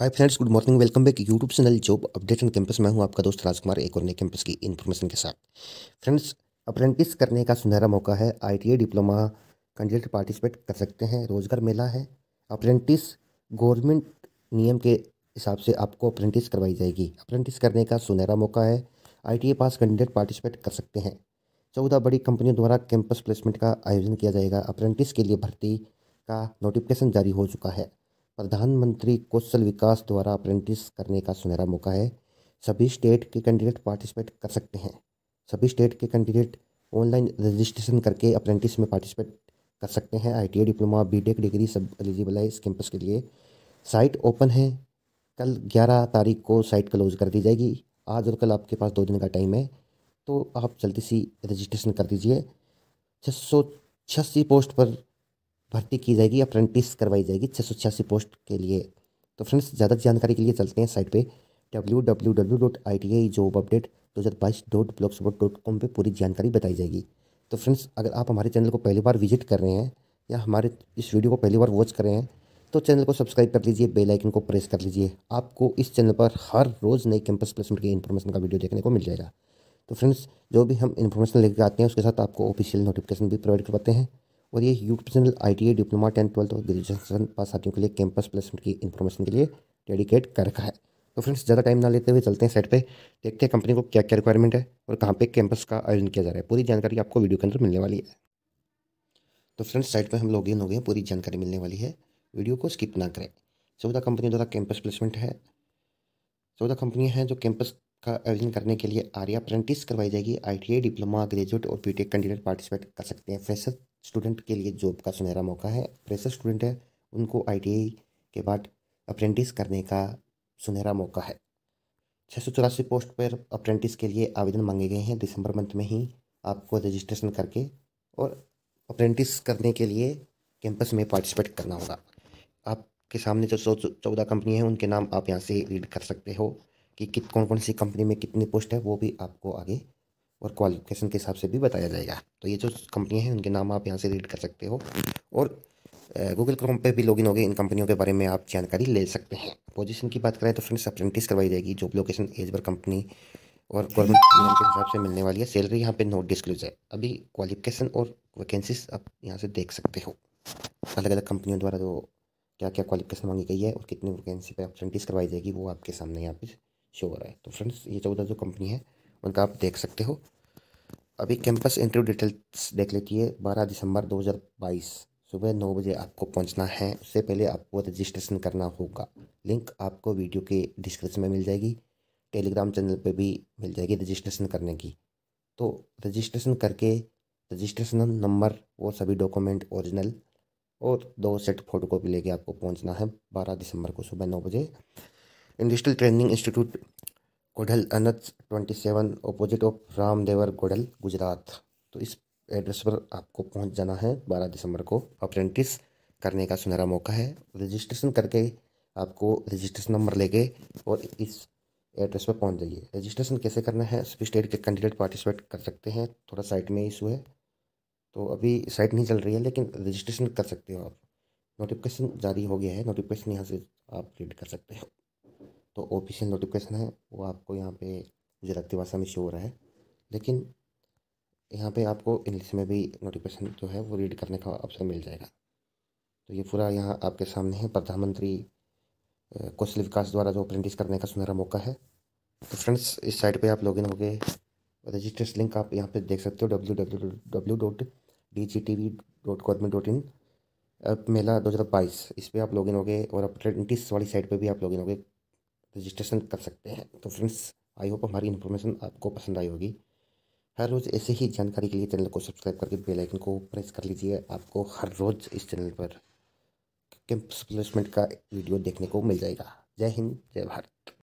hi friends good morning welcome back YouTube channel job update and campus मैं हूं आपका दोस्त राजकुमार एक और नए कैंपस की इन्फॉर्मेशन के साथ फ्रेंड्स अप्रेंटिस करने का सुनहरा मौका है आईटीआई डिप्लोमा कैंडिडेट पार्टिसिपेट कर सकते हैं रोजगार मेला है अप्रेंटिस गवर्नमेंट नियम के हिसाब से आपको अप्रेंटिस करवाई जाएगी अप्रेंटिस करने का सुनहरा मौका है आई पास कैंडिडेट पार्टिसिपेट कर सकते हैं चौदह बड़ी कंपनियों द्वारा कैंपस प्लेसमेंट का आयोजन किया जाएगा अप्रेंटिस के लिए भर्ती का नोटिफिकेशन जारी हो चुका है प्रधानमंत्री कौशल विकास द्वारा अप्रेंटिस करने का सुनहरा मौका है सभी स्टेट के कैंडिडेट पार्टिसिपेट कर सकते हैं सभी स्टेट के कैंडिडेट ऑनलाइन रजिस्ट्रेशन करके अप्रेंटिस में पार्टिसिपेट कर सकते हैं आई डिप्लोमा बी डिग्री सब एलिजिबल है इस कैंपस के लिए साइट ओपन है कल ग्यारह तारीख को साइट क्लोज कर दी जाएगी आज और कल आपके पास दो दिन का टाइम है तो आप जल्दी सी रजिस्ट्रेशन कर दीजिए छः सौ छियासी पोस्ट पर भर्ती की जाएगी अप्रेंटिस करवाई जाएगी छः सौ छियासी पोस्ट के लिए तो फ्रेंड्स ज़्यादा जानकारी के लिए चलते हैं साइट पे W W W dot I T I job update दो हज़ार बाईस dot blogspot dot com पर पूरी जानकारी बताई जाएगी तो फ्रेंड्स अगर आप हमारे चैनल को पहली बार विजिट कर रहे हैं या हमारे इस वीडियो को पहली बार वॉच कर रहे हैं तो चैनल को सब्सक्राइब कर लीजिए बेल आइकन को प्रेस कर लीजिए आपको इस चैनल पर हर रोज़ नई कैंपस प्लेसमेंट की इन्फॉर्मेशन का वीडियो देखने को मिल जाएगा तो फ्रेंड्स जो भी हम इन्फॉर्मेशन लेकर आते हैं उसके साथ आपको ऑफिशियल नोटिफिकेशन भी प्रोवाइड करवाते हैं और ये YouTube channel I T diploma tenth twelfth और ग्रेजुएशन पास साथियों के लिए कैंपस प्लेसमेंट की इन्फॉर्मेशन के लिए डेडिकेट कर रखा है तो फ्रेंड्स ज़्यादा टाइम ना लेते हुए चलते हैं साइट पे देखते हैं कंपनी को क्या क्या रिक्वायरमेंट है और कहाँ पे कैंपस का आयोजन किया जा रहा है पूरी जानकारी आपको वीडियो के अंदर मिलने वाली है तो फ्रेंड्स साइड पे हम लोग इन हो गए पूरी जानकारी मिलने वाली है वीडियो को स्किप ना करें चौदह कंपनी द्वारा कैंपस प्लेसमेंट है चौदह कंपनियाँ हैं जो कैंपस का आयोजन करने के लिए आर्या अप्रेंटिस करवाई जाएगी आई डिप्लोमा ग्रेजुएट और बीटेक कैंडिडेट पार्टिसिपेट कर सकते हैं फ्रेशर स्टूडेंट के लिए जॉब का सुनहरा मौका है फ्रेशर स्टूडेंट है उनको आई के बाद अप्रेंटिस करने का सुनहरा मौका है छः सौ चौरासी पोस्ट पर अप्रेंटिस के लिए आवेदन मांगे गए हैं दिसंबर मंथ में ही आपको रजिस्ट्रेशन करके और अप्रेंटिस करने के लिए कैंपस में पार्टिसिपेट करना होगा आपके सामने जो सौ चौदह कंपनी है उनके नाम आप यहाँ से रीड कर सकते हो कि कित कौन कौन सी कंपनी में कितनी पोस्ट है वो भी आपको आगे और क्वालिफिकेशन के हिसाब से भी बताया जाएगा तो ये जो कंपनियाँ हैं उनके नाम आप यहाँ से रीड कर सकते हो और गूगल क्रोम पे भी लॉगिन गए इन कंपनियों के बारे में आप जानकारी ले सकते हैं पोजीशन की बात करें तो फ्रेंड्स अप्रेंटिस करवाई जाएगी job location as per company और गवर्नमेंट के हिसाब से मिलने वाली है सैलरी यहाँ पे नोट डिस्क्लोज है अभी क्वालिफिकेशन और वैकेंसीज आप यहाँ से देख सकते हो अलग अलग कंपनियों द्वारा जो क्या क्या क्वालिफिकेशन मांगी गई है और कितनी वैकेंसी पर अप्रेंटिस करवाई जाएगी वो आपके सामने यहाँ पे शो हो रहा है तो फ्रेंड्स ये चौदह जो कंपनी है उनका आप देख सकते हो अभी कैंपस इंटरव्यू डिटेल्स देख लेती है बारह दिसंबर 2022 सुबह नौ बजे आपको पहुंचना है उससे पहले आपको रजिस्ट्रेशन करना होगा लिंक आपको वीडियो के डिस्क्रिप्शन में मिल जाएगी टेलीग्राम चैनल पे भी मिल जाएगी रजिस्ट्रेशन करने की तो रजिस्ट्रेशन करके रजिस्ट्रेशन नंबर और सभी डॉक्यूमेंट ओरिजिनल और दो सेट फोटो कॉपी लेके आपको पहुंचना है बारह दिसंबर को सुबह नौ बजे इंडस्ट्रियल ट्रेनिंग इंस्टीट्यूट कोढल Anant twenty seven opposite of Ramdevar Gondal Gujarat तो इस एड्रेस पर आपको पहुंच जाना है बारह दिसंबर को अप्रेंटिस करने का सुनहरा मौका है रजिस्ट्रेशन करके आपको रजिस्ट्रेशन नंबर लेके और इस एड्रेस पर पहुंच जाइए रजिस्ट्रेशन कैसे करना है सभी स्टेट के कैंडिडेट पार्टिसिपेट कर सकते हैं थोड़ा साइट में इशू है तो अभी साइट नहीं चल रही है लेकिन रजिस्ट्रेशन कर सकते हो आप नोटिफिकेशन जारी हो गया है नोटिफिकेशन यहाँ से आप रीड कर सकते हो तो ऑफिशियल नोटिफिकेशन है वो आपको यहाँ पे मुझे लगती भाषा में शो हो रहा है लेकिन यहाँ पे आपको इंग्लिश में भी नोटिफिकेशन जो है वो रीड करने का ऑप्शन मिल जाएगा तो ये पूरा यहाँ आपके सामने है प्रधानमंत्री कौशल विकास द्वारा जो अप्रेंटिस करने का सुनहरा मौका है तो फ्रेंड्स इस साइट पे आप लॉगिन हो गए रजिस्ट्रेशन लिंक आप यहाँ पे देख सकते हो W W W dot D G T V dot government dot in मेला दो हज़ार बाईस इस पर आप लॉगिन हो गए और अप्रेंटिस वाली साइट पर भी आप लॉगिन हो गए रजिस्ट्रेशन कर सकते हैं तो फ्रेंड्स आई होप हमारी इन्फॉर्मेशन आपको पसंद आई होगी हर रोज़ ऐसे ही जानकारी के लिए चैनल को सब्सक्राइब करके बेल आइकन को प्रेस कर लीजिए आपको हर रोज़ इस चैनल पर कैंपस प्लेसमेंट का वीडियो देखने को मिल जाएगा जय हिंद जय भारत